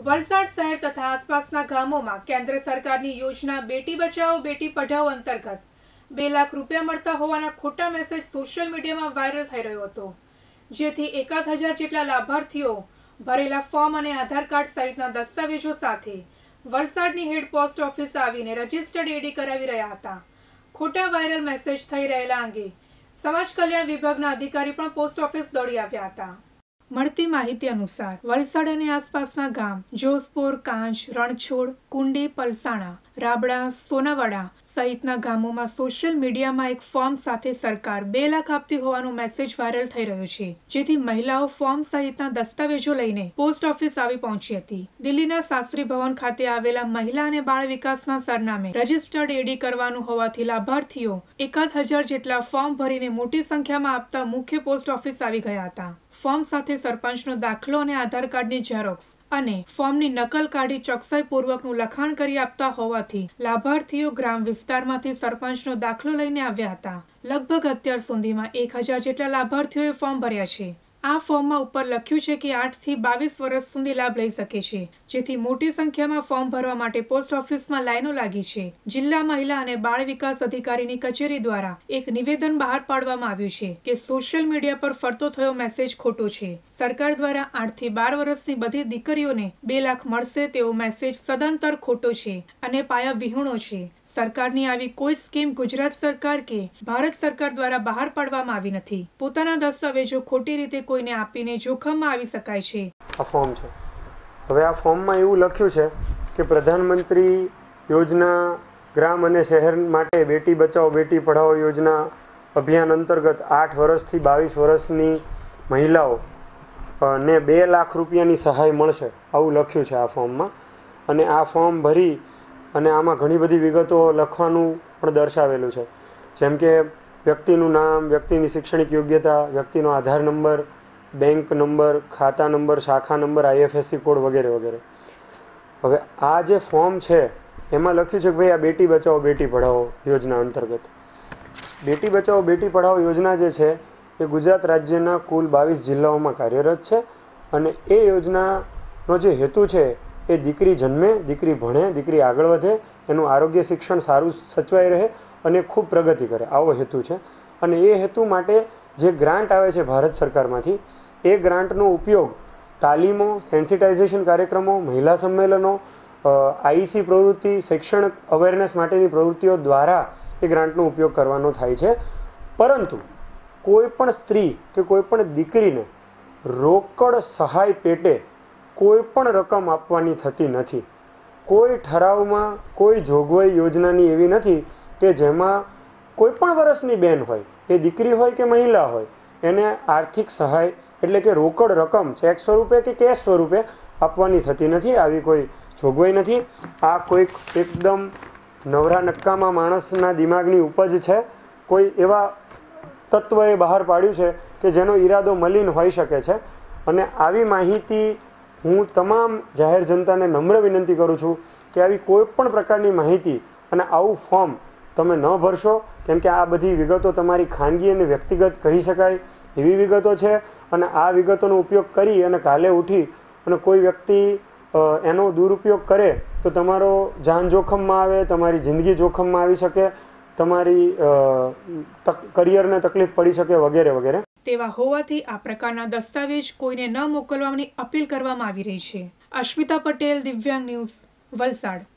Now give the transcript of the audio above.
વલસાડ શહેર તથા આસપાસના ગામોમાં કેન્દ્ર સરકારની યોજના બેટી બચાવો બેટી પઢાઓ અંતર્ગત બે લાખ રૂપિયા મળતા હોવાના ખોટા મેસેજ સોશિયલ મીડિયામાં વાયરલ થઈ રહ્યો હતો જેથી એકાદ હજાર જેટલા લાભાર્થીઓ ભરેલા ફોર્મ અને આધાર કાર્ડ સહિતના દસ્તાવેજો સાથે વલસાડની હેડ પોસ્ટ ઓફિસ આવીને રજિસ્ટર્ડ એડી કરાવી રહ્યા હતા ખોટા વાયરલ મેસેજ થઈ રહેલા અંગે સમાજ કલ્યાણ વિભાગના અધિકારી પણ પોસ્ટ ઓફિસ દોડી આવ્યા હતા મળતી માહિતી અનુસાર વલસાડ અને આસપાસના ગામ જોસપોર કાંચ રણછોડ કુંડી પલસાણા રાબડા સોનાવાડા સહિતના ગામોમાં સોશિયલ મીડિયામાં એક ફોર્મ સાથે સરકાર બે લાખ આપતી હોવાનો મેસેજ વાયરલ થઈ રહ્યો છે જેથી મહિલાઓ ફોર્મ સહિતના દસ્તાવેજો લઈને પોસ્ટ ઓફિસ આવી પહોંચી હતી દિલ્હીના શાસ્ત્રી ભવન ખાતે આવેલા મહિલા અને બાળ વિકાસના સરનામે રજીસ્ટર્ડ એડી કરવાનું હોવાથી લાભાર્થીઓ એકાદ હજાર જેટલા ફોર્મ ભરીને મોટી સંખ્યામાં આપતા મુખ્ય પોસ્ટ ઓફિસ આવી ગયા હતા ફોર્મ સાથે સરપંચનો દાખલો અને આધાર કાર્ડની ઝેરોક્ષ અને ફોર્મની નકલ કાઢી ચોકસાઈપૂર્વકનું લખાણ કરી આપતા હોવાથી લાભાર્થીઓ ગ્રામ વિસ્તારમાંથી સરપંચનો દાખલો લઈને આવ્યા હતા લગભગ અત્યાર સુધીમાં એક હજાર જેટલા લાભાર્થીઓએ ફોર્મ ભર્યા છે આ ફોર્મમાં ઉપર લખ્યું છે કે આઠથી બાવીસ વર્ષ સુધી લાભ લઈ શકે છે જેથી મોટી સંખ્યામાં ફોર્મ ભરવા માટે પોસ્ટ ઓફિસમાં લાઈનો લાગી છે જિલ્લા મહિલા અને બાળ વિકાસ અધિકારીની કચેરી દ્વારા એક નિવેદન બહાર પાડવામાં આવ્યું છે કે સોશિયલ મીડિયા પર ફરતો થયો મેસેજ ખોટો છે સરકાર દ્વારા આઠથી બાર વર્ષની બધી દીકરીઓને બે લાખ મળશે તેવો મેસેજ સદંતર ખોટો છે અને પાયા વિહોણો છે સરકારની આવી કોઈ સ્કીમ ગુજરાત સરકાર કે ભારત સરકાર દ્વારા બહાર પાડવામાં આવી નથી પોતાના દસ્તાવેજો ખોટી રીતે કોઈને આપીને જોખમમાં આવી શકાય છે આ ફોર્મ છે હવે આ ફોર્મમાં એવું લખ્યું છે કે પ્રધાનમંત્રી યોજના ગ્રામ અને શહેર માટે બેટી બચાવો બેટી પઢાઓ યોજના અભિયાન અંતર્ગત આઠ વર્ષથી બાવીસ વર્ષની મહિલાઓ ને બે લાખ રૂપિયાની સહાય મળશે આવું લખ્યું છે આ ફોર્મમાં અને આ ફોર્મ ભરી અને આમાં ઘણી બધી વિગતો લખવાનું પણ દર્શાવેલું છે જેમ કે વ્યક્તિનું નામ વ્યક્તિની શૈક્ષણિક યોગ્યતા વ્યક્તિનો આધાર નંબર બેંક નંબર ખાતા નંબર શાખા નંબર આઈએફએસસી કોડ વગેરે વગેરે હવે આ જે ફોર્મ છે એમાં લખ્યું છે કે ભાઈ આ બેટી બચાવો બેટી પઢાવો યોજના અંતર્ગત બેટી બચાવો બેટી પઢાવો યોજના જે છે એ ગુજરાત રાજ્યના કુલ બાવીસ જિલ્લાઓમાં કાર્યરત છે અને એ યોજનાનો જે હેતુ છે એ દીકરી જન્મે દીકરી ભણે દીકરી આગળ વધે એનું આરોગ્ય શિક્ષણ સારું સચવાઈ રહે અને ખૂબ પ્રગતિ કરે આવો હેતુ છે અને એ હેતુ માટે જે ગ્રાન્ટ આવે છે ભારત સરકારમાંથી એ ગ્રાન્ટનો ઉપયોગ તાલીમો સેન્સિટાઇઝેશન કાર્યક્રમો મહિલા સંમેલનો આઈસી પ્રવૃત્તિ શૈક્ષણિક અવેરનેસ માટેની પ્રવૃત્તિઓ દ્વારા એ ગ્રાન્ટનો ઉપયોગ કરવાનો થાય છે પરંતુ કોઈપણ સ્ત્રી કે કોઈપણ દીકરીને રોકડ સહાય પેટે કોઈપણ રકમ આપવાની થતી નથી કોઈ ઠરાવમાં કોઈ જોગવાઈ યોજનાની એવી નથી કે જેમાં કોઈપણ વર્ષની બેન હોય એ દીકરી હોય કે મહિલા હોય એને આર્થિક સહાય એટલે કે રોકડ રકમ ચેક સ્વરૂપે કે કેશ સ્વરૂપે આપવાની થતી નથી આવી કોઈ જોગવાઈ નથી આ કોઈક એકદમ નવરા નક્કામાં માણસના દિમાગની ઉપજ છે કોઈ એવા તત્વએ બહાર પાડ્યું છે કે જેનો ઈરાદો મલિન હોઈ શકે છે અને આવી માહિતી હું તમામ જાહેર જનતાને નમ્ર વિનંતી કરું છું કે આવી કોઈ પણ પ્રકારની માહિતી અને આવું ફોર્મ તમે ન ભરશો કેમ કે આ બધી વિગતો તમારી ખાનગી અને વ્યક્તિગત કહી શકાય એવી વિગતો છે અને આ વિગતોનો ઉપયોગ કરી અને કાલે ઉઠી અને કોઈ વ્યક્તિ એનો દુરુપયોગ કરે તો તમારો જાન જોખમમાં આવે તમારી જિંદગી જોખમમાં આવી શકે તમારી કરિયરને તકલીફ પડી શકે વગેરે વગેરે તેવા હોવાથી આ પ્રકારના દસ્તાવેજ કોઈને ન મોકલવાની અપીલ કરવામાં આવી રહી છે અશ્મિતા પટેલ દિવ્યાંગ ન્યૂઝ વલસાડ